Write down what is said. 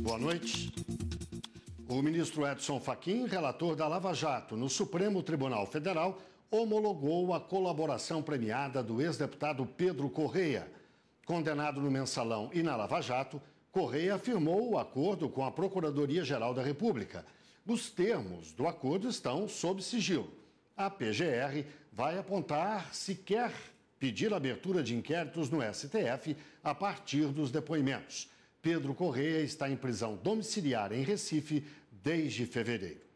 Boa noite. O ministro Edson Fachin, relator da Lava Jato no Supremo Tribunal Federal, homologou a colaboração premiada do ex-deputado Pedro Correia. Condenado no Mensalão e na Lava Jato, Correia afirmou o acordo com a Procuradoria-Geral da República. Os termos do acordo estão sob sigilo. A PGR vai apontar se quer pedir a abertura de inquéritos no STF a partir dos depoimentos. Pedro Correia está em prisão domiciliar em Recife desde fevereiro.